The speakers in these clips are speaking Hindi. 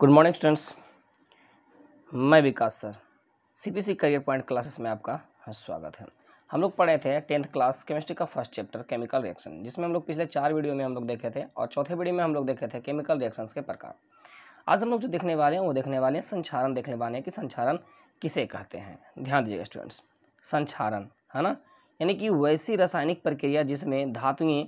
गुड मॉर्निंग स्टूडेंट्स मैं Vikas sir CPC career point classes में आपका स्वागत है हम लोग पढ़े थे टेंथ क्लास केमिस्ट्री का फर्स्ट चैप्टर केमिकल रिएक्शन जिसमें हम लोग पिछले चार वीडियो में हम लोग देखे थे और चौथे वीडियो में हम लोग देखे थे केमिकल रिएक्शंस के प्रकार आज हम लोग जो देखने वाले हैं वो देखने वाले हैं संचारण देखने वाले हैं कि संचारण किसे कहते हैं ध्यान दीजिएगा स्टूडेंट्स संचारण है ना यानी कि वैसी रासायनिक प्रक्रिया जिसमें धातुएँ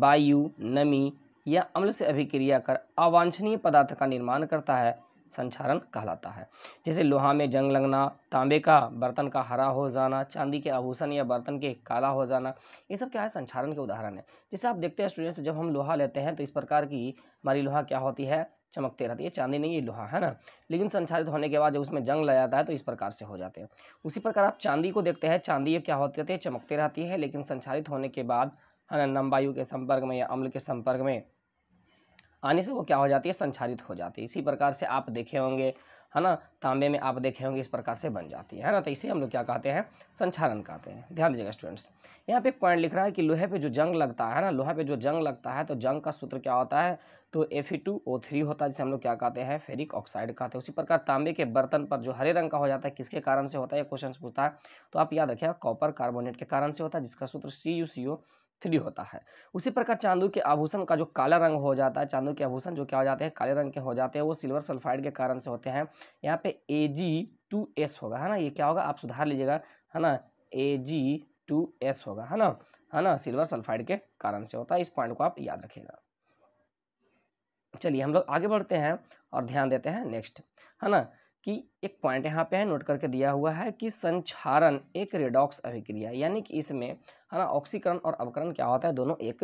वायु नमी यह अम्ल से अभिक्रिया कर अवांछनीय पदार्थ का निर्माण करता है संचारण कहलाता है जैसे लोहा में जंग लगना तांबे का बर्तन का हरा हो जाना चांदी के आभूषण या बर्तन के काला हो जाना ये सब क्या है संचारण के उदाहरण है जैसे आप देखते हैं स्टूडेंट्स जब हम लोहा लेते हैं तो इस प्रकार की हमारी लोहा क्या होती है चमकते रहती है चांदी नहीं ये लोहा है ना लेकिन संचारित होने के बाद जब उसमें जंग लग जाता है तो इस प्रकार से हो जाते हैं उसी प्रकार आप चांदी को देखते हैं चांदी ये क्या होती रहती है चमकते रहती है लेकिन संचारित होने के बाद है ना नम के संपर्क में या अम्ल के संपर्क में आने से वो क्या हो जाती है संचारित हो जाती है इसी प्रकार से आप देखे होंगे है ना तांबे में आप देखे होंगे इस प्रकार से बन जाती है ना तो इसे हम लोग क्या कहते हैं संचालन कहते हैं ध्यान दीजिएगा स्टूडेंट्स यहाँ पे एक पॉइंट लिख रहा है कि लोहे पे जो जंग लगता है ना लोहा पे जो जंग लगता है तो जंग का सूत्र क्या होता है तो एफ होता है जिसे हम लोग क्या कहते हैं फेरिक ऑक्साइड कहते हैं उसी प्रकार तांबे के बर्तन पर जो हरे रंग का हो जाता है किसके कारण से होता है क्वेश्चन पूछता है तो आप याद रखिएगा कॉपर कार्बोनेट के कारण से होता है जिसका सूत्र सी थ्री होता है उसी प्रकार चांदू के आभूषण का जो काला रंग हो जाता है चांदू के आभूषण जो क्या हो जाते हैं काले रंग के हो जाते हैं वो सिल्वर सल्फाइड के कारण से होते हैं यहाँ पे ए जी टू एस होगा है ना ये क्या होगा आप सुधार लीजिएगा है ना ए जी टू एस होगा है ना है ना सिल्वर सल्फाइड के कारण से होता है इस पॉइंट को आप याद रखिएगा चलिए हम लोग आगे बढ़ते हैं और ध्यान देते हैं नेक्स्ट है ना कि एक पॉइंट यहाँ पे है नोट करके दिया हुआ है कि संचारण एक रेडॉक्स अभिक्रिया यानी कि इसमें है ना ऑक्सीकरण और अवकरण क्या होता है दोनों एक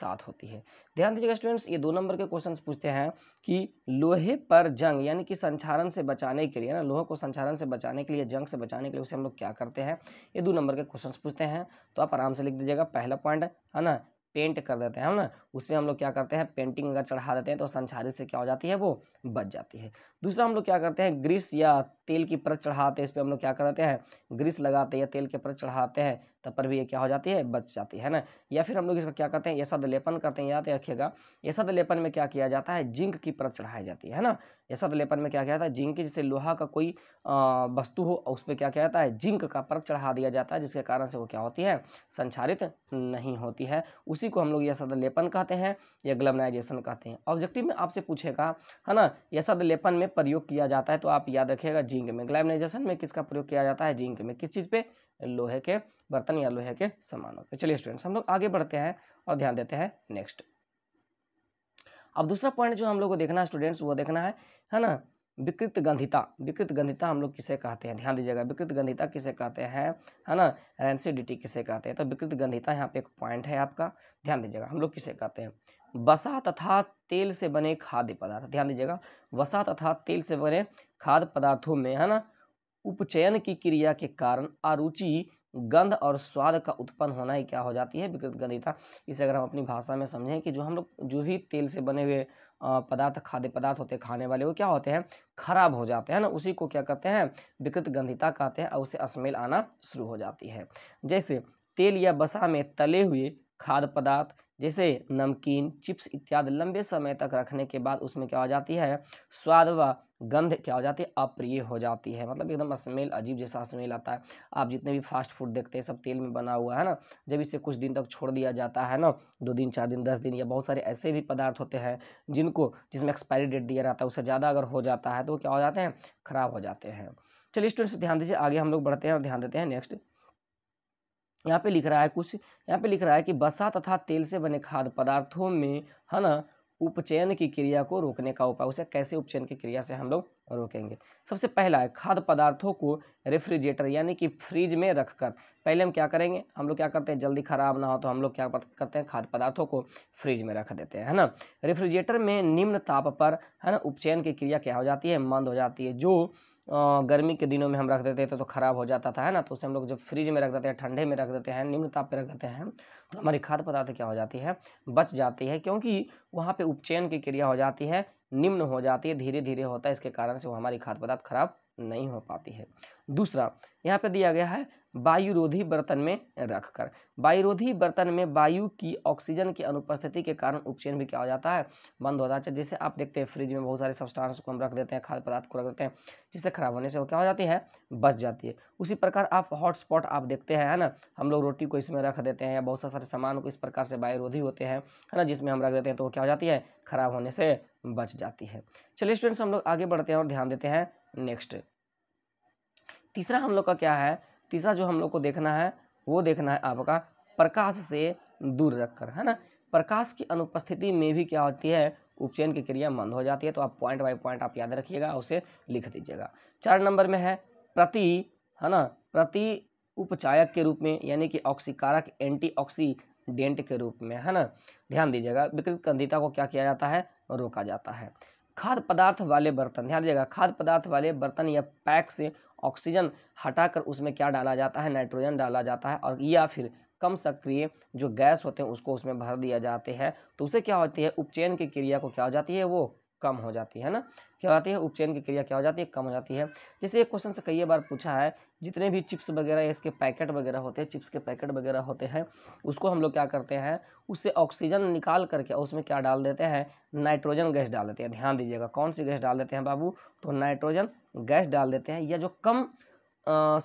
साथ होती है ध्यान दीजिएगा स्टूडेंट्स ये दो नंबर के क्वेश्चन पूछते हैं कि लोहे पर जंग यानी कि संचारण से बचाने के लिए ना लोहे को संचारण से बचाने के लिए जंग से बचाने के लिए उसे हम लोग क्या करते हैं ये दो नंबर के क्वेश्चन पूछते हैं तो आप आराम से लिख दीजिएगा पहला पॉइंट है ना पेंट कर देते हैं हम ना उसमें हम लोग क्या करते हैं पेंटिंग अगर चढ़ा देते हैं तो संछारी से क्या हो जाती है वो बच जाती है दूसरा हम लोग क्या करते हैं ग्रीस या तेल की परत चढ़ाते हैं इस पर हम लोग क्या करते हैं ग्रीस लगाते हैं या तेल के परत चढ़ाते हैं तब पर भी ये क्या हो जाती है बच जाती है ना या फिर हम लोग इसका क्या करते हैं यशद लेपन करते हैं याद रखिएगा यशद लेपन में क्या किया जाता है जिंक की परत चढ़ाई जाती है ना यशद लेपन में क्या किया जाता है जिंक जैसे लोहा का कोई वस्तु हो उस पर क्या किया जाता है जिंक का परत चढ़ा दिया जाता है जिसके कारण से वो क्या होती है संचारित नहीं होती है उसी को हम लोग यशद लेपन कहते हैं या ग्लबनाइजेशन कहते हैं ऑब्जेक्टिव में आपसे पूछेगा है ना यशद लेपन में प्रयोग किया जाता है तो आप याद रखिएगा जिंक में ग्लैबनाइजेशन में किसका प्रयोग किया जाता है जिंक में किस चीज़ पर लोहे के बर्तन या लोहे के सामानों पर चलिए स्टूडेंट्स हम लोग आगे बढ़ते हैं और ध्यान देते हैं नेक्स्ट अब दूसरा पॉइंट जो हम लोग को देखना है स्टूडेंट्स वो देखना है है ना विकृत गंधिता विकृत गंधिता हम लोग किसे कहते हैं ध्यान दीजिएगा विकृत गंधिता किसे कहते हैं है ना रेंसिडिटी किसे कहते हैं तो विकृत गंधिता यहाँ पे एक पॉइंट है आपका ध्यान दीजिएगा हम लोग किसे कहते हैं वसा तथा तेल से बने खाद्य पदार्थ ध्यान दीजिएगा वसा तथा तेल से बने खाद्य पदार्थों में है ना उपचयन की क्रिया के कारण अरुचि गंध और स्वाद का उत्पन्न होना ही क्या हो जाती है विकृत गंधिता इसे अगर हम अपनी भाषा में समझें कि जो हम लोग जो भी तेल से बने हुए पदार्थ खाद्य पदार्थ होते हैं खाने वाले वो क्या होते हैं खराब हो जाते हैं ना उसी को क्या कहते हैं विकृत गंधिता कहते हैं और उसे स्मेल आना शुरू हो जाती है जैसे तेल या बसा में तले हुए खाद्य पदार्थ जैसे नमकीन चिप्स इत्यादि लंबे समय तक रखने के बाद उसमें क्या हो जाती है स्वाद व गंध क्या हो जाती है अप्रिय हो जाती है मतलब एकदम स्मेल अजीब जैसा स्मेल आता है आप जितने भी फास्ट फूड देखते हैं सब तेल में बना हुआ है ना जब इसे कुछ दिन तक छोड़ दिया जाता है ना दो दिन चार दिन दस दिन या बहुत सारे ऐसे भी पदार्थ होते हैं जिनको जिसमें एक्सपायरी डेट दिया जाता है उससे ज़्यादा अगर हो जाता है तो क्या हो जाते हैं ख़राब हो जाते हैं चलिए स्टूडेंट्स ध्यान दीजिए आगे हम लोग बढ़ते हैं और ध्यान देते हैं नेक्स्ट यहाँ पे लिख रहा है कुछ यहाँ पे लिख रहा है कि बसा तथा तेल से बने खाद्य पदार्थों में है ना उपचयन की क्रिया को रोकने का उपाय उसे कैसे उपचयन की क्रिया से हम लोग रोकेंगे सबसे पहला है खाद्य पदार्थों को रेफ्रिजरेटर यानी कि फ्रिज में रखकर पहले हम क्या करेंगे हम लोग क्या करते हैं जल्दी खराब ना हो तो हम लोग क्या करते हैं खाद्य पदार्थों को फ्रिज में रख देते हैं है ना रेफ्रिजरेटर में निम्न ताप पर है ना उपचयन की क्रिया क्या हो जाती है मंद हो जाती है जो गर्मी के दिनों में हम रख देते थे तो, तो ख़राब हो जाता था है ना तो उसे हम लोग जब फ्रिज में रख देते हैं ठंडे में रख देते हैं निम्न ताप पे रख देते हैं तो हमारी खाद्य पदार्थ क्या हो जाती है बच जाती है क्योंकि वहाँ पे उपचयन की क्रिया हो जाती है निम्न हो जाती है धीरे धीरे होता है इसके कारण से वो हमारी खाद्य पदार्थ खराब नहीं हो पाती है दूसरा यहाँ पे दिया गया है वायुरोधी बर्तन में रखकर वायुरोधी बर्तन में वायु की ऑक्सीजन की अनुपस्थिति के कारण उपचयन भी क्या हो जाता है बंद हो जाता है जैसे आप देखते हैं फ्रिज में बहुत सारे सब्सटांस को हम रख देते हैं खाद्य पदार्थ को रख देते हैं जिससे खराब होने से वो क्या हो जाती है बच जाती है उसी प्रकार आप हॉटस्पॉट आप देखते हैं है ना हम लोग रोटी को इसमें रख देते हैं बहुत सारे सामान को इस प्रकार से वायुरोधी होते हैं है ना जिसमें हम रख देते हैं तो वो क्या हो जाती है खराब होने से बच जाती है चलिए स्टूडेंट्स हम लोग आगे बढ़ते हैं और ध्यान देते हैं नेक्स्ट तीसरा हम लोग का क्या है तीसरा जो हम लोग को देखना है वो देखना है आपका प्रकाश से दूर रखकर है ना प्रकाश की अनुपस्थिति में भी क्या होती है उपचयन की क्रिया मंद हो जाती है तो आप पॉइंट बाय पॉइंट आप याद रखिएगा उसे लिख दीजिएगा चार नंबर में है प्रति है ना प्रति उपचायक के रूप में यानी कि ऑक्सीकारक एंटीऑक्सीडेंट के रूप में है ना ध्यान दीजिएगा विकृत कंधिता को क्या किया जाता है रोका जाता है खाद्य पदार्थ वाले बर्तन ध्यान दीजिएगा खाद्य पदार्थ वाले बर्तन या पैक से ऑक्सीजन हटाकर उसमें क्या डाला जाता है नाइट्रोजन डाला जाता है और या फिर कम सक्रिय जो गैस होते हैं उसको उसमें भर दिया जाते हैं तो उसे क्या होती है उपचयन की क्रिया को क्या हो जाती है वो कम हो जाती है ना क्या होती है उपचयन की क्रिया क्या हो जाती है कम हो जाती है जैसे एक क्वेश्चन से कई बार पूछा है जितने भी चिप्स वगैरह इसके पैकेट वगैरह होते हैं चिप्स के पैकेट वगैरह होते हैं उसको हम लोग क्या करते हैं उससे ऑक्सीजन निकाल करके उसमें क्या डाल देते हैं नाइट्रोजन गैस डाल देते हैं ध्यान दीजिएगा कौन सी गैस डाल देते हैं बाबू तो नाइट्रोजन गैस डाल देते हैं या जो कम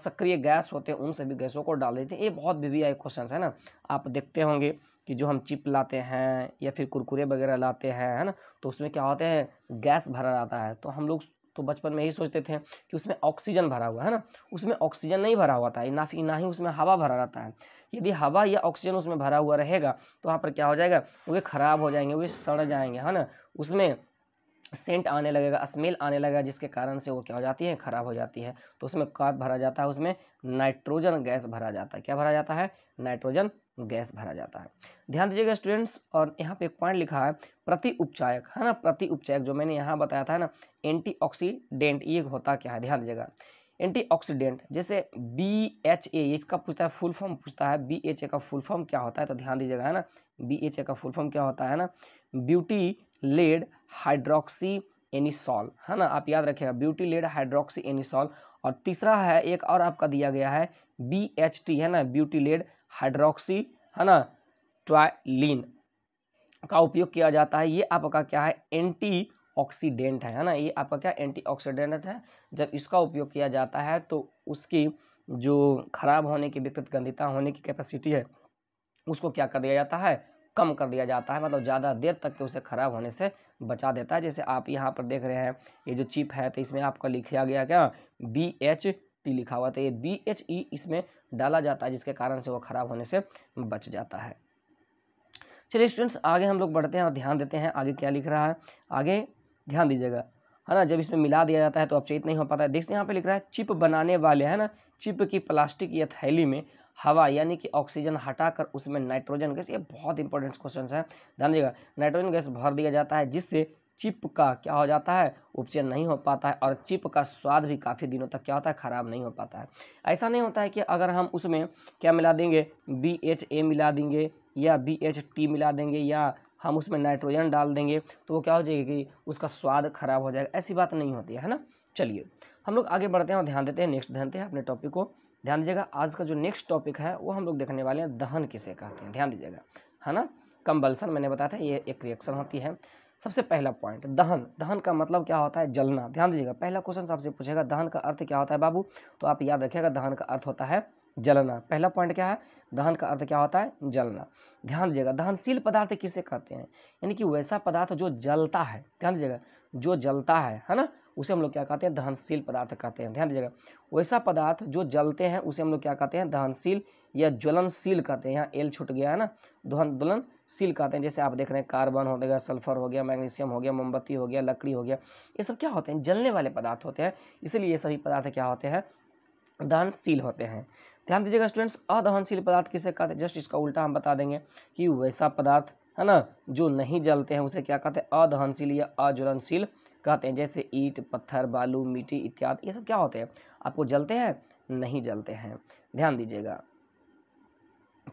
सक्रिय गैस होते हैं उन सभी गैसों को डाल देते हैं ये बहुत वी आई क्वेश्चन है ना आप देखते होंगे कि जो हम चिप लाते हैं या फिर कुरकुरे वगैरह लाते हैं है ना तो उसमें क्या होता है गैस भरा रहता है तो हम लोग तो बचपन में यही सोचते थे कि उसमें ऑक्सीजन भरा हुआ है ना उसमें ऑक्सीजन नहीं भरा हुआ था ना ना ही उसमें हवा भरा रहता है यदि हवा या ऑक्सीजन उसमें भरा हुआ रहेगा तो वहाँ पर क्या हो जाएगा वे ख़राब हो जाएंगे वे सड़ जाएंगे है ना उसमें सेंट आने लगेगा स्मेल आने लगेगा जिसके कारण से वो क्या हो जाती है ख़राब हो जाती है तो उसमें क्या भरा जाता है उसमें नाइट्रोजन गैस भरा जाता है क्या भरा जाता है नाइट्रोजन तो गैस भरा जाता है ध्यान दीजिएगा स्टूडेंट्स और यहाँ पे एक पॉइंट लिखा है प्रति उपचायक है ना प्रति उपचायक जो मैंने यहाँ बताया था ना एंटीऑक्सीडेंट ये होता क्या है ध्यान दीजिएगा एंटीऑक्सीडेंट जैसे बी एच ए इसका पूछता है फुल फॉर्म पूछता है बी एच ए का फुल फॉर्म क्या होता है तो ध्यान दीजिएगा है ना बी एच ए का फुल फॉर्म क्या होता है ना ब्यूटी लेड हाइड्रोक्सी एनिसॉल है ना आप याद रखिएगा ब्यूटी लेड हाइड्रोक्सी एनिसॉल और तीसरा है एक और आपका दिया गया है बी एच टी है ना ब्यूटी लेड हाइड्रोक्सी है ना ट्वाइलिन का उपयोग किया जाता है ये आपका क्या है एंटी ऑक्सीडेंट है ना ये आपका क्या एंटी ऑक्सीडेंट है जब इसका उपयोग किया जाता है तो उसकी जो खराब होने की विकृत गंधिता होने की कैपेसिटी है उसको क्या कर दिया जाता है कम कर दिया जाता है मतलब ज़्यादा देर तक के उसे ख़राब होने से बचा देता है जैसे आप यहाँ पर देख रहे हैं ये जो चिप है तो इसमें आपका लिखा गया क्या बी एच टी लिखा हुआ तो ये बी एच ई इसमें डाला जाता है जिसके कारण से वो खराब होने से बच जाता है चलिए स्टूडेंट्स आगे हम लोग बढ़ते हैं और ध्यान देते हैं आगे क्या लिख रहा है आगे ध्यान दीजिएगा है ना जब इसमें मिला दिया जाता है तो चेत नहीं हो पाता है देखते हैं यहाँ पे लिख रहा है चिप बनाने वाले है ना चिप की प्लास्टिक या थैली में हवा यानी कि ऑक्सीजन हटाकर उसमें नाइट्रोजन गैस ये बहुत इंपॉर्टेंट क्वेश्चन है ध्यान दीजिएगा नाइट्रोजन गैस भर दिया जाता है जिससे चिप का क्या हो जाता है उपचयन नहीं हो पाता है और चिप का स्वाद भी काफ़ी दिनों तक क्या होता है ख़राब नहीं हो पाता है ऐसा नहीं होता है कि अगर हम उसमें क्या मिला देंगे बी एच ए मिला देंगे या बी एच टी मिला देंगे या हम उसमें नाइट्रोजन डाल देंगे तो वो क्या हो जाएगा कि उसका स्वाद खराब हो जाएगा ऐसी बात नहीं होती है ना चलिए हम लोग आगे बढ़ते हैं और ध्यान देते हैं नेक्स्ट ध्यान देते हैं अपने टॉपिक को ध्यान दीजिएगा आज का जो नेक्स्ट टॉपिक है वो हम लोग देखने वाले हैं दहन किसे कहते हैं ध्यान दीजिएगा है ना कंबल्सन मैंने बताया था ये एक रिएक्शन होती है सबसे पहला पॉइंट दहन दहन का मतलब क्या होता है जलना ध्यान दीजिएगा पहला क्वेश्चन आपसे पूछेगा दहन का अर्थ क्या होता है बाबू तो आप याद रखिएगा दहन का अर्थ होता है जलना पहला पॉइंट क्या है दहन का अर्थ क्या होता है जलना ध्यान दीजिएगा दहनशील पदार्थ किसे कहते हैं यानी कि वैसा पदार्थ जो जलता है ध्यान दीजिएगा जो जलता है है ना उसे हम लोग क्या कहते हैं दहनशील पदार्थ कहते हैं ध्यान दीजिएगा वैसा पदार्थ जो जलते हैं उसे हम लोग क्या कहते हैं दहनशील या ज्वलनशील कहते हैं यहाँ एल छूट गया है ना दुहन ज्वलनशील कहते हैं जैसे आप देख रहे हैं कार्बन हो गया सल्फर हो गया मैग्नीशियम हो गया मोमबत्ती हो गया लकड़ी हो गया ये सब क्या होते हैं जलने वाले पदार्थ होते हैं इसलिए ये सभी पदार्थ क्या होते हैं दहनशील होते हैं ध्यान दीजिएगा स्टूडेंट्स अदहनशील पदार्थ किसे कहते हैं जस्ट इसका उल्टा हम बता देंगे कि वैसा पदार्थ है ना जो नहीं जलते हैं उसे क्या कहते हैं अदहनशील या अज्वलनशील कहते हैं जैसे ईट पत्थर बालू मिट्टी इत्यादि ये सब क्या होते हैं आपको जलते हैं नहीं जलते हैं ध्यान दीजिएगा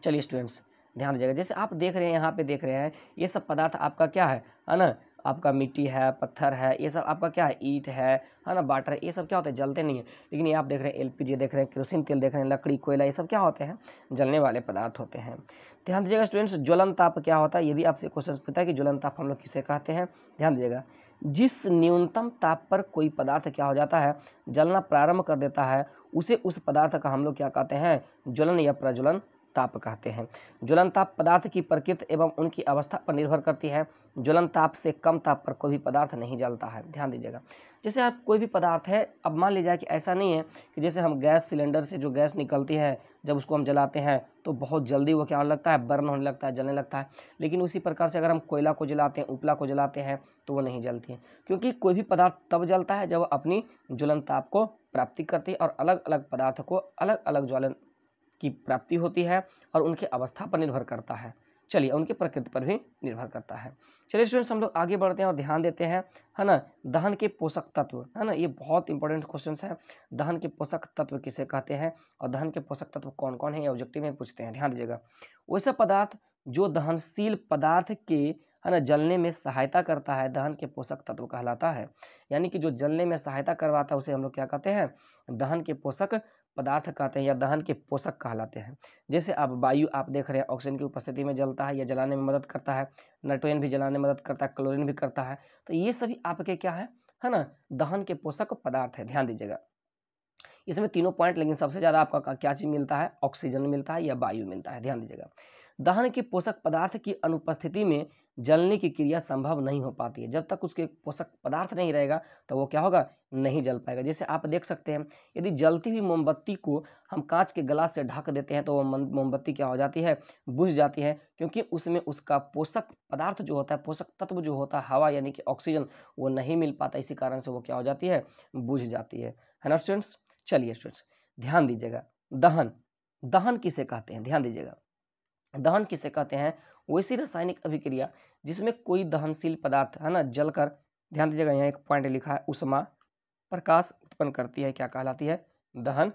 चलिए स्टूडेंट्स ध्यान दीजिएगा जैसे आप देख रहे हैं यहाँ पे देख रहे हैं ये सब पदार्थ आपका क्या है है ना आपका मिट्टी है पत्थर है ये सब आपका क्या है ईट है है ना बाटर ये सब क्या होते हैं जलते नहीं है लेकिन ये आप देख रहे हैं एलपीजी देख रहे हैं क्रोसिन तेल देख रहे हैं लकड़ी कोयला ये सब क्या होते हैं जलने वाले पदार्थ होते हैं ध्यान दीजिएगा स्टूडेंट्स ज्वलन ताप क्या होता है ये भी आपसे क्वेश्चन पूछता है कि ज्वलन ताप हम लोग किसे कहते हैं ध्यान दीजिएगा जिस न्यूनतम ताप पर कोई पदार्थ क्या हो जाता है जलना प्रारंभ कर देता है उसे उस पदार्थ का हम लोग क्या कहते हैं ज्वलन या प्रज्वलन ताप कहते हैं ज्वलन ताप पदार्थ की प्रकृति एवं उनकी अवस्था पर निर्भर करती है ज्वलन ताप से कम ताप पर कोई भी पदार्थ नहीं जलता है ध्यान दीजिएगा जैसे आप कोई भी पदार्थ है अब मान लीजिए कि ऐसा नहीं है कि जैसे हम गैस सिलेंडर से जो गैस निकलती है जब उसको हम जलाते हैं तो बहुत जल्दी वो क्या होने लगता है बर्न होने लगता है जलने लगता है लेकिन उसी प्रकार से अगर हम कोयला को जलाते हैं उपला को जलाते हैं तो वो नहीं जलती है क्योंकि कोई भी पदार्थ तब जलता है जब अपनी ज्वलन ताप को प्राप्ति करती है और अलग अलग पदार्थ को अलग अलग ज्वलन की प्राप्ति होती है और उनकी अवस्था पर निर्भर करता है चलिए उनकी प्रकृति पर भी निर्भर करता है चलिए स्टूडेंट्स हम लोग आगे बढ़ते हैं और ध्यान देते हैं है ना दहन के पोषक तत्व है ना ये बहुत इंपॉर्टेंट क्वेश्चन है दहन के पोषक तत्व किसे कहते हैं और दहन के पोषक तत्व कौन कौन है ये ऑब्जेक्टिव में पूछते हैं ध्यान दीजिएगा वैसा पदार्थ जो दहनशील पदार्थ के है ना जलने में सहायता करता है दहन के पोषक तत्व कहलाता है यानी कि जो जलने में सहायता करवाता है उसे हम लोग क्या कहते हैं दहन के पोषक पदार्थ कहते हैं या दहन के पोषक कहलाते हैं जैसे अब वायु आप देख रहे हैं ऑक्सीजन की उपस्थिति में जलता है या जलाने में मदद करता है नाइट्रोजन भी जलाने में मदद करता है क्लोरीन भी करता है तो ये सभी आपके क्या है है ना दहन के पोषक पदार्थ है ध्यान दीजिएगा इसमें तीनों पॉइंट लेकिन सबसे ज़्यादा आपका क्या चीज़ मिलता है ऑक्सीजन मिलता है या वायु मिलता है ध्यान दीजिएगा दहन के पोषक पदार्थ की अनुपस्थिति में जलने की क्रिया संभव नहीं हो पाती है जब तक उसके पोषक पदार्थ नहीं रहेगा तो वो क्या होगा नहीं जल पाएगा जैसे आप देख सकते हैं यदि जलती हुई मोमबत्ती को हम कांच के गलास से ढक देते हैं तो वो मोमबत्ती क्या हो जाती है बुझ जाती है क्योंकि उसमें उसका पोषक पदार्थ जो होता है पोषक तत्व जो होता है हवा यानी कि ऑक्सीजन वो नहीं मिल पाता इसी कारण से वो क्या हो जाती है बुझ जाती है है ना स्टूडेंट्स चलिए स्टूडेंट्स ध्यान दीजिएगा दहन दहन किसे कहते हैं ध्यान दीजिएगा दहन किसे कहते हैं वैसी रासायनिक अभिक्रिया जिसमें कोई दहनशील पदार्थ है ना जलकर ध्यान दीजिएगा यहाँ एक पॉइंट लिखा है उषमा प्रकाश उत्पन्न करती है क्या कहलाती है दहन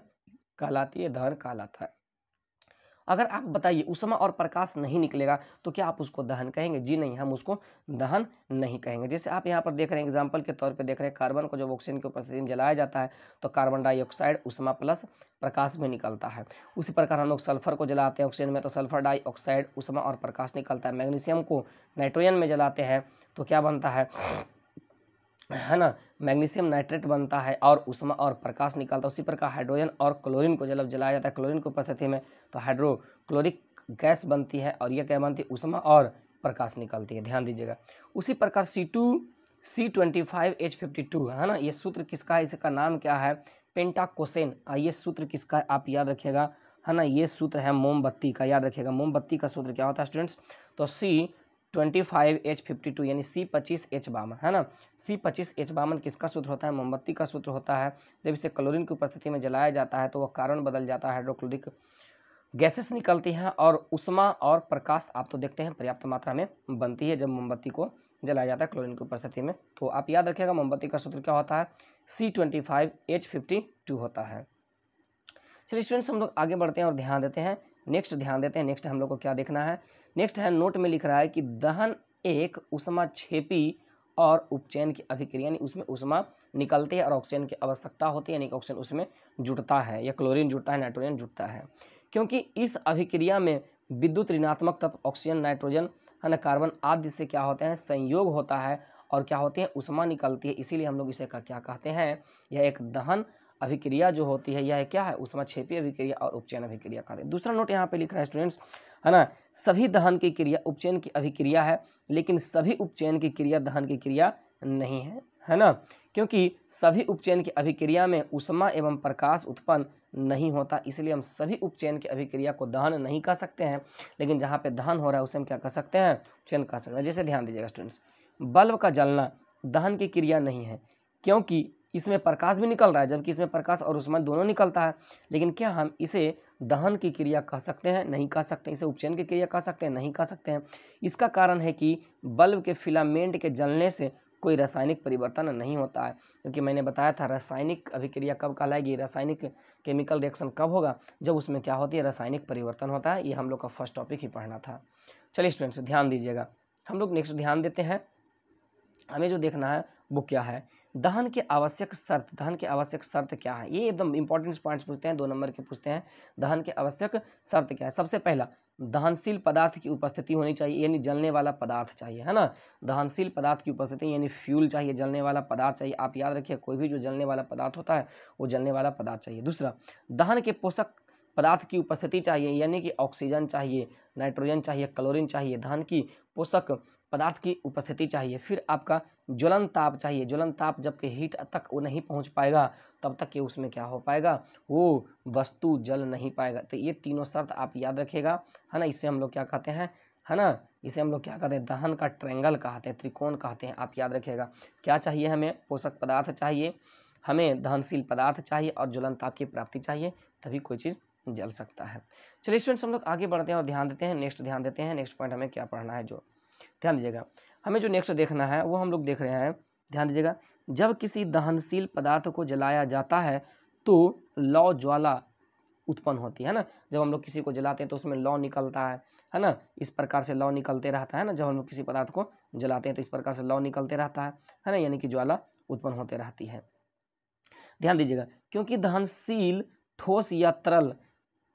कहलाती है दहन कहलाता है अगर आप बताइए उष्मा और प्रकाश नहीं निकलेगा तो क्या आप उसको दहन कहेंगे जी नहीं हम उसको दहन नहीं कहेंगे जैसे आप यहाँ पर देख रहे हैं एग्जाम्पल के तौर पर देख रहे हैं कार्बन को जब ऑक्सीजन की उपस्थिति में जलाया जाता है तो कार्बन डाइऑक्साइड उष्मा प्लस प्रकाश में निकलता है उसी प्रकार हम लोग सल्फर को जलाते हैं ऑक्सीजन में तो सल्फर डाइऑक्साइड उष्मा और प्रकाश निकलता है मैग्नीशियम को नाइट्रोजन में जलाते हैं तो क्या बनता है है ना मैग्नीशियम नाइट्रेट बनता है और उष्मा और प्रकाश निकलता है उसी प्रकार हाइड्रोजन और क्लोरीन को जब जलाया जाता है क्लोरीन की उपस्थिति में तो हाइड्रोक्लोरिक गैस बनती है और यह क्या बनती है उष्मा और प्रकाश निकलती है ध्यान दीजिएगा उसी प्रकार C two C twenty five H fifty two है ना ये सूत्र किसका है इसका नाम क्या है पेंटाकोसेन ये सूत्र किसका है आप याद रखिएगा है ना ये सूत्र है मोमबत्ती का याद रखिएगा मोमबत्ती का सूत्र क्या होता है स्टूडेंट्स तो C twenty five H fifty two यानी सी पच्चीस एच बावन है ना सी पच्चीस एच बावन किसका सूत्र होता है मोमबत्ती का सूत्र होता है जब इसे क्लोरीन की उपस्थिति में जलाया जाता है तो वह कारण बदल जाता है हाइड्रोक्लोरिक गैसेस निकलती हैं और उष्मा और प्रकाश आप तो देखते हैं पर्याप्त मात्रा में बनती है जब मोमबत्ती को जलाया जाता है क्लोरीन की उपस्थिति में तो आप याद रखिएगा मोमबत्ती का सूत्र क्या होता है C twenty five H fifty two होता है चलिए स्टूडेंट्स हम लोग आगे बढ़ते हैं और ध्यान देते हैं नेक्स्ट ध्यान देते हैं नेक्स्ट हम लोग को क्या देखना है नेक्स्ट है नोट में लिख रहा है कि दहन एक उष्मा छेपी और उपचयन की अभिक्रिया यानी उसमें उष्मा निकलती है और ऑक्सीजन की आवश्यकता होती है यानी ऑक्सीजन उसमें जुटता है या क्लोरीन जुटता है नाइट्रोजन जुटता है क्योंकि इस अभिक्रिया में विद्युत ऋणात्मक तत्व ऑक्सीजन नाइट्रोजन है ना कार्बन आदि से क्या होते हैं संयोग होता है और क्या होते हैं उष्मा निकलती है इसीलिए हम लोग इसे का क्या कहते हैं यह एक दहन अभिक्रिया जो होती है यह क्या है छेपी अभिक्रिया और उपचयन अभिक्रिया कहते हैं दूसरा नोट यहाँ पे लिख रहा है स्टूडेंट्स है ना सभी दहन की क्रिया उपचयन की अभिक्रिया है लेकिन सभी उपचयन की क्रिया दहन की क्रिया नहीं है है ना क्योंकि सभी उपचयन की अभिक्रिया में उष्मा एवं प्रकाश उत्पन्न नहीं होता इसलिए हम सभी उपचयन की अभिक्रिया को दहन नहीं कह सकते हैं लेकिन जहाँ पे दहन हो रहा है उसे हम क्या कह सकते हैं उपचयन कह सकते हैं जैसे ध्यान दीजिएगा स्टूडेंट्स बल्ब का जलना दहन की क्रिया नहीं है क्योंकि इसमें प्रकाश भी निकल रहा है जबकि इसमें प्रकाश और उष्मा दोनों निकलता है लेकिन क्या हम इसे दहन की क्रिया कह सकते हैं नहीं कह सकते इसे उपचयन की क्रिया कह सकते हैं नहीं कह सकते हैं इसका कारण है कि बल्ब के फिलामेंट के जलने से कोई रासायनिक परिवर्तन नहीं होता है क्योंकि मैंने बताया था रासायनिक अभिक्रिया कब कहलाएगी रासायनिक केमिकल रिएक्शन कब होगा जब उसमें क्या होती है रासायनिक परिवर्तन होता है ये हम लोग का फर्स्ट टॉपिक ही पढ़ना था चलिए स्टूडेंट्स ध्यान दीजिएगा हम लोग नेक्स्ट ध्यान देते हैं हमें जो देखना है वो क्या है दहन के आवश्यक शर्त दहन के आवश्यक शर्त क्या है ये एकदम इंपॉर्टेंट पॉइंट्स पूछते हैं दो नंबर के पूछते हैं दहन की आवश्यक शर्त क्या है सबसे पहला दहनशील पदार्थ की उपस्थिति होनी चाहिए यानी जलने वाला पदार्थ चाहिए है ना दहनशील पदार्थ की उपस्थिति यानी फ्यूल चाहिए जलने वाला पदार्थ चाहिए आप याद रखिए कोई भी जो जलने वाला पदार्थ होता है वो जलने वाला पदार्थ चाहिए दूसरा दहन के पोषक पदार्थ की उपस्थिति चाहिए यानी कि ऑक्सीजन चाहिए नाइट्रोजन चाहिए क्लोरिन चाहिए दहन की पोषक पदार्थ की उपस्थिति चाहिए फिर आपका ज्वलन ताप चाहिए ज्वलन ताप जबकि हीट तक वो नहीं पहुंच पाएगा तब तक कि उसमें क्या हो पाएगा वो वस्तु जल नहीं पाएगा तो ये तीनों शर्त आप याद रखिएगा है ना इससे हम लोग क्या कहते हैं है ना इसे हम लोग क्या कहते हैं दहन का ट्रेंगल कहते हैं त्रिकोण कहते हैं आप याद रखिएगा क्या चाहिए हमें पोषक पदार्थ चाहिए हमें दहनशील पदार्थ चाहिए और ज्वलन ताप की प्राप्ति चाहिए तभी कोई चीज़ जल सकता है चलिए स्टूडेंट्स हम लोग आगे बढ़ते हैं और ध्यान देते हैं नेक्स्ट ध्यान देते हैं नेक्स्ट पॉइंट हमें क्या पढ़ना है जो ध्यान दीजिएगा हमें जो नेक्स्ट देखना है वो हम लोग देख रहे हैं ध्यान दीजिएगा जब किसी दहनशील पदार्थ को जलाया जाता है तो लौ ज्वाला उत्पन्न होती है ना जब हम लोग किसी को जलाते हैं तो उसमें लौ निकलता है है ना इस प्रकार से लौ निकलते रहता है ना जब हम लोग किसी पदार्थ को जलाते हैं तो इस प्रकार से लौ निकलते रहता है है ना यानी कि ज्वाला उत्पन्न होते रहती है ध्यान दीजिएगा क्योंकि दहनशील ठोस या तरल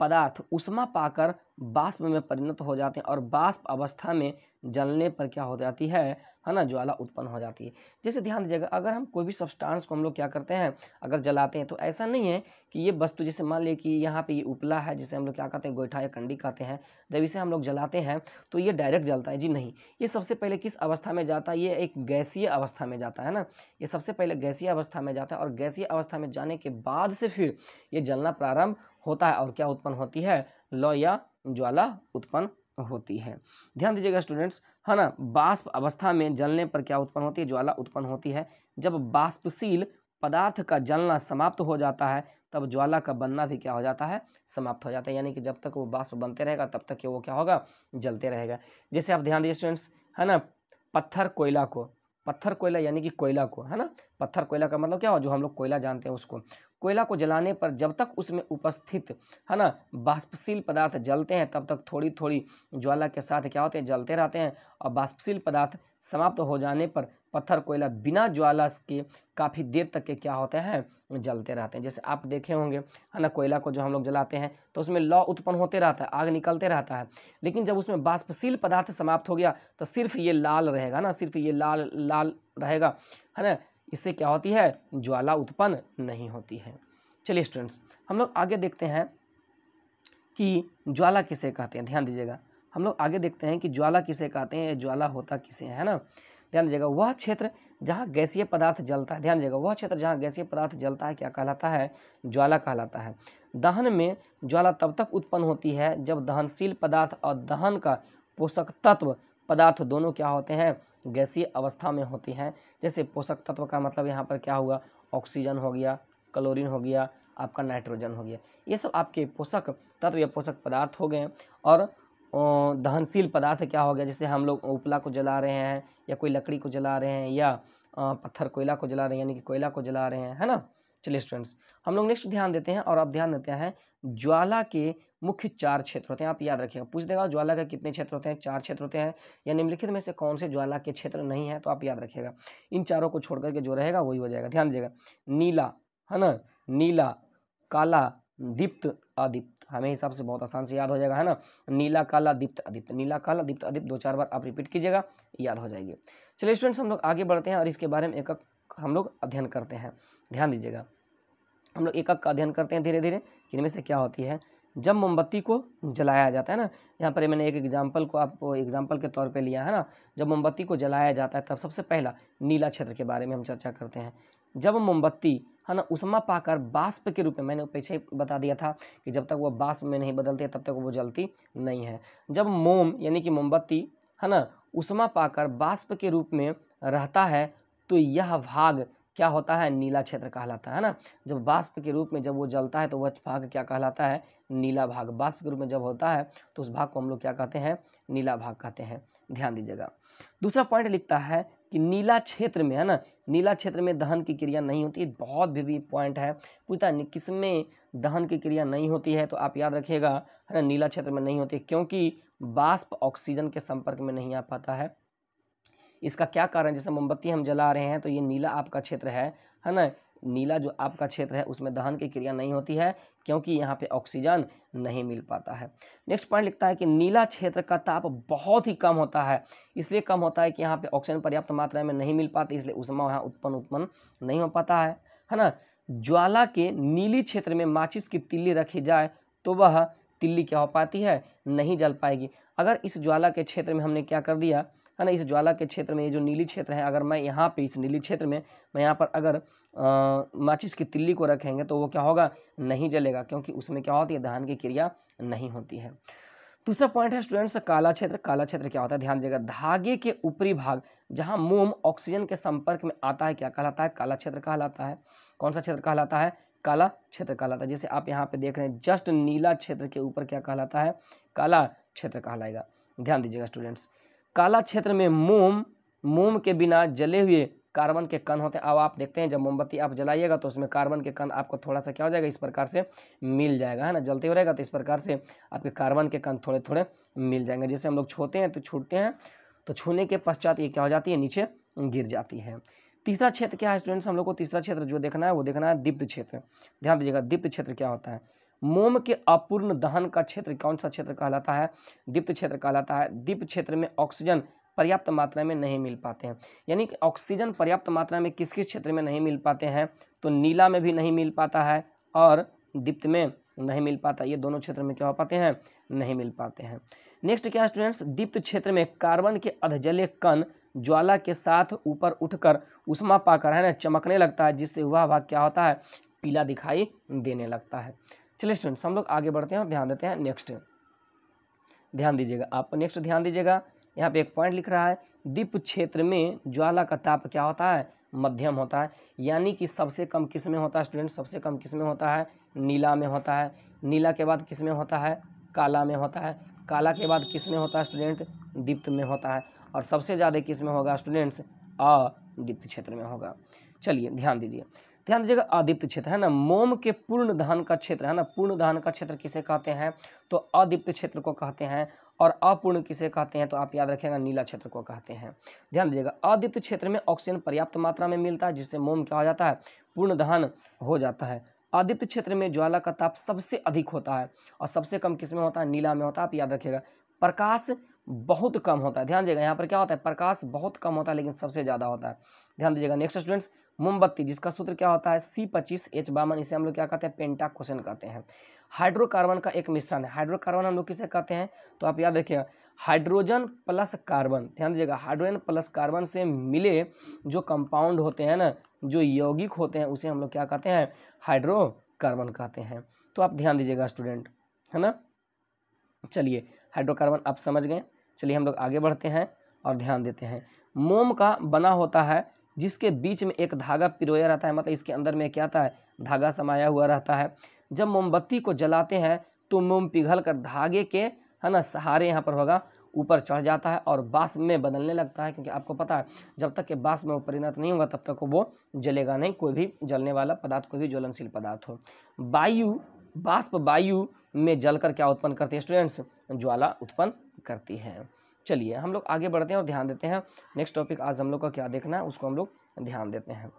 पदार्थ उष्मा पाकर बाष्प में परिणत हो जाते हैं और बाष्प अवस्था में जलने पर क्या हो जाती है है ना ज्वाला उत्पन्न हो जाती है जैसे ध्यान दीजिएगा अगर हम कोई भी सब्सटेंस को हम लोग क्या करते हैं अगर जलाते हैं तो ऐसा नहीं है कि ये वस्तु जैसे मान लीजिए कि यहाँ पे ये उपला है जिसे हम लोग क्या कहते हैं गोईठा या कंडी कहते हैं जब इसे हम लोग जलाते हैं तो ये डायरेक्ट जलता है जी नहीं ये सबसे पहले किस अवस्था में जाता है ये एक गैसीय अवस्था में जाता है ना ये सबसे पहले गैसीय अवस्था में जाता है और गैसीय अवस्था में जाने के बाद से फिर ये जलना प्रारंभ होता है और क्या उत्पन्न होती है लौ या ज्वाला उत्पन्न होती है ध्यान दीजिएगा स्टूडेंट्स है ना बाष्प अवस्था में जलने पर क्या उत्पन्न होती है ज्वाला उत्पन्न होती है जब बाष्पशील पदार्थ का जलना समाप्त हो जाता है तब ज्वाला का बनना भी क्या हो जाता है समाप्त हो जाता है यानी कि जब तक वो बाष्प बनते रहेगा तब तक वो क्या होगा जलते रहेगा जैसे आप ध्यान दीजिए स्टूडेंट्स है ना पत्थर कोयला को पत्थर कोयला यानी कि कोयला को है ना पत्थर कोयला का मतलब क्या हो जो हम लोग कोयला जानते हैं उसको कोयला को जलाने पर जब तक उसमें उपस्थित है ना बाष्पशील पदार्थ जलते हैं तब तक थोड़ी थोड़ी ज्वाला के साथ क्या होते हैं जलते रहते हैं और बाष्पशील पदार्थ समाप्त हो जाने पर पत्थर कोयला बिना ज्वाला के काफ़ी देर तक के क्या होते हैं जलते रहते हैं जैसे आप देखे होंगे है ना कोयला को जो हम लोग जलाते हैं तो उसमें लौ उत्पन्न होते रहता है आग निकलते रहता है लेकिन जब उसमें बाष्पशील पदार्थ समाप्त हो गया तो सिर्फ ये लाल रहेगा ना सिर्फ ये लाल लाल रहेगा है ना इससे क्या होती है ज्वाला उत्पन्न नहीं होती है चलिए स्टूडेंट्स हम लोग आगे देखते हैं कि ज्वाला किसे कहते हैं ध्यान दीजिएगा हम लोग आगे देखते हैं कि ज्वाला किसे कहते हैं ज्वाला होता किसे है ना ध्यान दीजिएगा वह क्षेत्र जहाँ गैसीय पदार्थ जलता है ध्यान दीजिएगा वह क्षेत्र जहाँ गैसीय पदार्थ जलता है क्या कहलाता है ज्वाला कहलाता है दहन में ज्वाला तब तक उत्पन्न होती है जब दहनशील पदार्थ और दहन का पोषक तत्व पदार्थ दोनों क्या होते हैं गैसीय अवस्था में होती हैं जैसे पोषक तत्व का मतलब यहाँ पर क्या हुआ ऑक्सीजन हो गया क्लोरीन हो गया आपका नाइट्रोजन हो गया ये सब आपके पोषक तत्व या पोषक पदार्थ हो गए और दहनशील पदार्थ क्या हो गया जैसे हम लोग उपला को जला रहे हैं या कोई लकड़ी को जला रहे हैं या पत्थर कोयला को जला रहे हैं यानी कि कोयला को जला रहे हैं है ना चलिए स्टूडेंट्स हम लोग नेक्स्ट ध्यान देते हैं और अब ध्यान देते हैं ज्वाला के मुख्य चार क्षेत्र होते हैं आप याद रखिएगा पूछ देगा ज्वाला के कितने क्षेत्र होते हैं चार क्षेत्र होते हैं या निम्नलिखित में से कौन से ज्वाला के क्षेत्र नहीं है तो आप याद रखिएगा इन चारों को छोड़ करके जो रहेगा वही हो जाएगा ध्यान दीजिएगा नीला है ना नीला काला दीप्त अदीप्त हमें हिसाब से बहुत आसान से याद हो जाएगा है ना नीला काला दीप्त अदीप्त नीला काला दीप्त अदीप्त दो चार बार आप रिपीट कीजिएगा याद हो जाएगी चलिए स्टूडेंट्स हम लोग आगे बढ़ते हैं और इसके बारे में एक हम लोग अध्ययन करते हैं ध्यान दीजिएगा हम लोग एकक का अध्ययन करते हैं धीरे धीरे इनमें से क्या होती है जब मोमबत्ती को जलाया जाता है ना यहाँ पर मैंने एक एग्जाम्पल को आप एग्जाम्पल के तौर पे लिया है ना जब मोमबत्ती को जलाया जाता है तब सबसे पहला नीला क्षेत्र के बारे में हम चर्चा करते हैं जब मोमबत्ती है ना उष्मा पाकर बाष्प के रूप में मैंने पीछे बता दिया था कि जब तक वो बाष्प में नहीं बदलती है तब तक वो जलती नहीं है जब मोम यानी कि मोमबत्ती है ना उष्मा पाकर बाष्प के रूप में रहता है तो यह भाग क्या होता है नीला क्षेत्र कहलाता है ना जब बाष्प के रूप में जब वो जलता है तो वह भाग क्या कहलाता है नीला भाग बाष्प के रूप में जब होता है तो उस भाग को हम लोग क्या कहते हैं नीला भाग कहते हैं ध्यान दीजिएगा दूसरा पॉइंट लिखता है कि नीला क्षेत्र में है ना नीला क्षेत्र में दहन की क्रिया नहीं होती बहुत भी, भी पॉइंट है पूछता है किसमें दहन की क्रिया नहीं होती है तो आप याद रखिएगा है ना नीला क्षेत्र में नहीं होती क्योंकि बाष्प ऑक्सीजन के संपर्क में नहीं आ पाता है इसका क्या कारण जैसे मोमबत्ती हम जला रहे हैं तो ये नीला आपका क्षेत्र है है ना नीला जो आपका क्षेत्र है उसमें दहन की क्रिया नहीं होती है क्योंकि यहाँ पे ऑक्सीजन नहीं मिल पाता है नेक्स्ट पॉइंट लिखता है कि नीला क्षेत्र का ताप बहुत ही कम होता है इसलिए कम होता है कि यहाँ पे ऑक्सीजन पर्याप्त मात्रा में नहीं मिल पाती इसलिए उष्मा वहाँ उत्पन्न उत्पन्न नहीं हो पाता है है ना ज्वाला के नीली क्षेत्र में माचिस की तिल्ली रखी जाए तो वह तिल्ली क्या हो पाती है नहीं जल पाएगी अगर इस ज्वाला के क्षेत्र में हमने क्या कर दिया है ना इस ज्वाला के क्षेत्र में ये जो नीली क्षेत्र है अगर मैं यहाँ पे इस नीली क्षेत्र में मैं यहाँ पर अगर माचिस की तिल्ली को रखेंगे तो वो क्या होगा नहीं जलेगा क्योंकि उसमें क्या होती है दहन की क्रिया नहीं होती है दूसरा पॉइंट है स्टूडेंट्स काला क्षेत्र काला क्षेत्र क्या होता है ध्यान दीजिएगा धागे के ऊपरी भाग जहाँ मोम ऑक्सीजन के संपर्क में आता है क्या कहलाता है काला क्षेत्र कहलाता है कौन सा क्षेत्र कहलाता है काला क्षेत्र कहलाता है जैसे आप यहाँ पे देख रहे हैं जस्ट नीला क्षेत्र के ऊपर क्या कहलाता है काला क्षेत्र कहलाएगा ध्यान दीजिएगा स्टूडेंट्स काला क्षेत्र में मोम मोम के बिना जले हुए कार्बन के कण होते हैं अब आप देखते हैं जब मोमबत्ती आप जलाइएगा तो उसमें कार्बन के कण आपको थोड़ा सा क्या हो जाएगा इस प्रकार से मिल जाएगा है ना जलते हुए रहेगा तो इस प्रकार से आपके कार्बन के कण थोड़े थोड़े मिल जाएंगे जैसे हम लोग छूते हैं तो छूटते हैं तो छूने के पश्चात ये क्या हो जाती है नीचे गिर जाती है तीसरा क्षेत्र क्या है स्टूडेंट्स हम लोग को तीसरा क्षेत्र जो देखना है वो देखना है दीप्त क्षेत्र ध्यान दीजिएगा दीप्त क्षेत्र क्या होता है मोम के अपूर्ण दहन का क्षेत्र कौन सा क्षेत्र कहलाता है दीप्त क्षेत्र कहलाता है दीप्त क्षेत्र में ऑक्सीजन पर्याप्त मात्रा में नहीं मिल पाते हैं यानी कि ऑक्सीजन पर्याप्त मात्रा में किस किस क्षेत्र में नहीं मिल पाते हैं तो नीला में भी नहीं मिल पाता है और दीप्त में नहीं मिल पाता ये दोनों क्षेत्र में क्या हो पाते हैं नहीं मिल पाते हैं नेक्स्ट क्या स्टूडेंट्स दीप्त क्षेत्र में कार्बन के अधजले कण ज्वाला के साथ ऊपर उठकर उष्मा पाकर है ना चमकने लगता है जिससे वह भाग क्या होता है पीला दिखाई देने लगता है चलिए स्टूडेंट्स हम लोग आगे बढ़ते हैं और ध्यान देते हैं नेक्स्ट ध्यान दीजिएगा आप नेक्स्ट ध्यान दीजिएगा यहाँ पे एक पॉइंट लिख रहा है दीप क्षेत्र में ज्वाला का ताप क्या होता है मध्यम होता है यानी कि सबसे कम किस में होता है स्टूडेंट सबसे कम किस में होता है नीला में होता है नीला के बाद किस में होता है काला में होता है काला के बाद किस में होता है स्टूडेंट दीप्त में होता है और सबसे ज़्यादा किस में होगा स्टूडेंट्स अदीप्त क्षेत्र में होगा चलिए ध्यान दीजिए ध्यान दीजिएगा आदिप्त क्षेत्र है ना मोम के पूर्ण धान का क्षेत्र है ना पूर्ण धान का क्षेत्र किसे कहते हैं तो आदिप्त क्षेत्र को कहते हैं और अपूर्ण किसे कहते हैं तो आप याद रखेगा नीला क्षेत्र को कहते हैं ध्यान दीजिएगा आदिप्त क्षेत्र में ऑक्सीजन पर्याप्त मात्रा में मिलता है जिससे मोम क्या हो जाता है पूर्ण धान हो जाता है आदित्य क्षेत्र में ज्वाला का ताप सबसे अधिक होता है और सबसे कम किस में होता है नीला में होता है आप याद रखिएगा प्रकाश बहुत कम होता है ध्यान दीजिएगा यहाँ पर क्या होता है प्रकाश बहुत कम होता है लेकिन सबसे ज़्यादा होता है ध्यान दीजिएगा नेक्स्ट स्टूडेंट्स मोमबत्ती जिसका सूत्र क्या होता है सी पच्चीस एच बावन इसे हम लोग क्या कहते हैं पेंटा क्वेश्चन कहते हैं हाइड्रोकार्बन का एक मिश्रण है हाइड्रोकार्बन हम लोग किसे कहते हैं तो आप याद रखिएगा हाइड्रोजन प्लस कार्बन ध्यान दीजिएगा हाइड्रोजन प्लस कार्बन से मिले जो कंपाउंड होते हैं ना जो यौगिक होते हैं उसे हम लोग क्या कहते हैं हाइड्रोकार्बन कहते हैं तो आप ध्यान दीजिएगा स्टूडेंट है ना चलिए हाइड्रोकार्बन आप समझ गए चलिए हम लोग आगे बढ़ते हैं और ध्यान देते हैं मोम का बना होता है जिसके बीच में एक धागा पिरोया रहता है मतलब इसके अंदर में क्या आता है धागा समाया हुआ रहता है जब मोमबत्ती को जलाते हैं तो मोम पिघल कर धागे के है ना सहारे यहाँ पर होगा ऊपर चढ़ जाता है और बाँस में बदलने लगता है क्योंकि आपको पता है जब तक कि बाँस में वो परिणत नहीं होगा तब तक वो जलेगा नहीं कोई भी जलने वाला पदार्थ कोई भी ज्वलनशील पदार्थ हो वायु बाष्प वायु में जलकर क्या उत्पन्न करती है स्टूडेंट्स ज्वाला उत्पन्न करती है चलिए हम लोग आगे बढ़ते हैं और ध्यान देते हैं नेक्स्ट टॉपिक आज हम लोग का क्या देखना है उसको हम लोग ध्यान देते हैं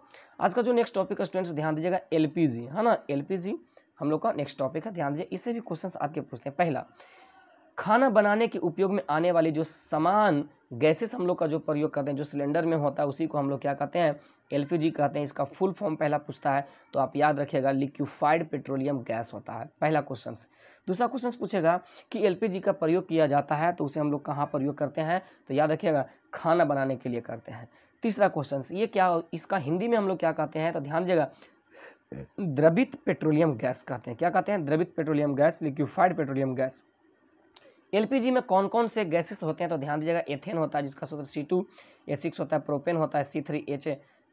आज का जो नेक्स्ट टॉपिक है स्टूडेंट्स ध्यान दीजिएगा एल है ना एल हम लोग का नेक्स्ट टॉपिक है ध्यान दीजिए इससे भी क्वेश्चन आपके पूछते हैं पहला खाना बनाने के उपयोग में आने वाले जो समान गैसेस हम लोग का जो प्रयोग करते हैं जो सिलेंडर में होता है उसी को हम लोग क्या कहते हैं एलपीजी कहते हैं इसका फुल फॉर्म पहला पूछता है तो आप याद रखिएगा लिक्विफाइड पेट्रोलियम गैस होता है पहला क्वेश्चन दूसरा क्वेश्चन पूछेगा कि एलपीजी का प्रयोग किया जाता है तो उसे हम लोग कहाँ प्रयोग करते हैं तो याद रखिएगा खाना बनाने के लिए करते हैं तीसरा क्वेश्चन ये क्या इसका हिंदी में हम लोग क्या कहते हैं तो ध्यान दीजिएगा द्रवित पेट्रोलियम गैस कहते हैं क्या कहते हैं द्रवित petroleum gas liquefied petroleum gas LPG में कौन कौन से गैसेस होते हैं तो ध्यान दीजिएगा एथेन होता है जिसका सूत्र सी टू सिक्स होता है प्रोपेन होता है सी थ्री एच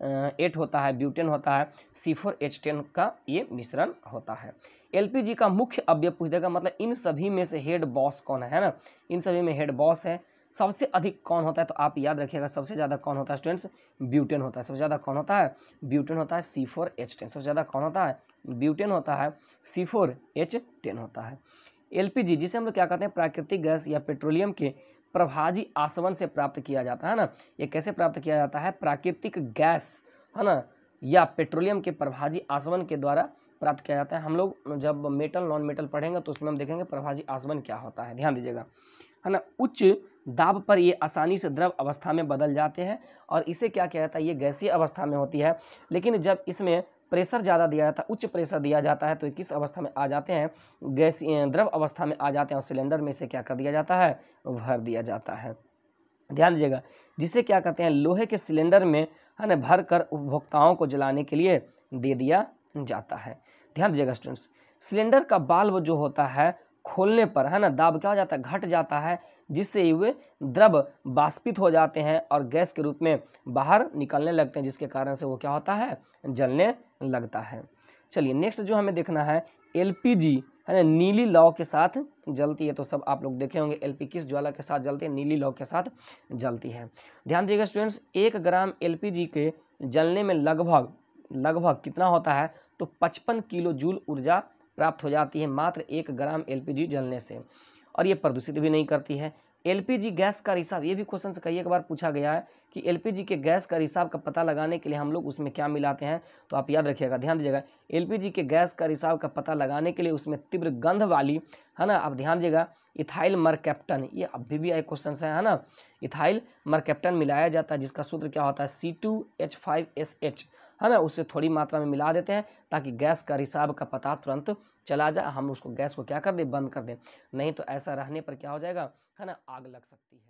एट होता है ब्यूटेन होता है सी फोर एच टेन का ये मिश्रण होता है एल का मुख्य अव्य पूछ देगा मतलब इन सभी में से हेड बॉस कौन है, है ना इन सभी में हेड बॉस है सबसे अधिक कौन होता है तो आप याद रखिएगा सबसे ज़्यादा कौन होता है स्टूडेंट्स ब्यूटेन होता है सबसे ज़्यादा कौन होता है ब्यूटेन होता है सी फोर एच टेन सबसे ज़्यादा कौन होता है ब्यूटेन होता है सी फोर एच टेन होता है एलपीजी जिसे हम लोग क्या कहते हैं प्राकृतिक गैस या पेट्रोलियम के प्रभाजी आसवन से प्राप्त किया जाता है ना ये कैसे प्राप्त किया जाता है प्राकृतिक गैस है ना या पेट्रोलियम के प्रभाजी आसवन के द्वारा प्राप्त किया जाता है हम लोग जब मेटल नॉन मेटल पढ़ेंगे तो उसमें हम देखेंगे प्रभाजी आसवन क्या होता है ध्यान दीजिएगा है ना उच्च दाब पर ये आसानी से द्रव अवस्था में बदल जाते हैं और इसे क्या किया जाता है ये गैसीय अवस्था में होती है लेकिन जब इसमें प्रेशर ज़्यादा दिया जाता है उच्च प्रेशर दिया जाता है तो किस अवस्था में आ जाते हैं गैस द्रव अवस्था में आ जाते हैं और सिलेंडर में इसे क्या कर दिया जाता है भर दिया जाता है ध्यान दीजिएगा जिसे क्या कहते हैं लोहे के सिलेंडर में है ना भर कर उपभोक्ताओं को जलाने के लिए दे दिया जाता है ध्यान दीजिएगा स्टूडेंट्स सिलेंडर का बाल्ब जो होता है खोलने पर है ना दाब क्या हो जाता है घट जाता है जिससे वे द्रव बाष्पित हो जाते हैं और गैस के रूप में बाहर निकलने लगते हैं जिसके कारण से वो क्या होता है जलने लगता है चलिए नेक्स्ट जो हमें देखना है एल है ना नीली लौ के साथ जलती है तो सब आप लोग देखे होंगे एलपी किस ज्वाला के साथ जलती है नीली लौ के साथ जलती है ध्यान दीजिएगा स्टूडेंट्स एक ग्राम एलपीजी के जलने में लगभग लगभग कितना होता है तो 55 किलो जूल ऊर्जा प्राप्त हो जाती है मात्र एक ग्राम एलपीजी जलने से और ये प्रदूषित भी नहीं करती है एलपीजी गैस का रिसाव ये भी क्वेश्चन से कई एक बार पूछा गया है कि एलपीजी के गैस का रिसाव का पता लगाने के लिए हम लोग उसमें क्या मिलाते हैं तो आप याद रखिएगा ध्यान दीजिएगा एलपीजी के गैस का रिसाव का पता लगाने के लिए उसमें तीव्र गंध वाली है ना आप ध्यान दीजिएगा इथाइल मरकैप्टन ये अभी भी एक क्वेश्चन है है ना इथाइल मरकैप्टन मिलाया जाता है जिसका सूत्र क्या होता है C two H five S H है ना उससे थोड़ी मात्रा में मिला देते हैं ताकि गैस का रिसाव का पता तुरंत चला जाए हम उसको गैस को क्या कर दें बंद कर दें नहीं तो ऐसा रहने पर क्या हो जाएगा है ना आग लग सकती है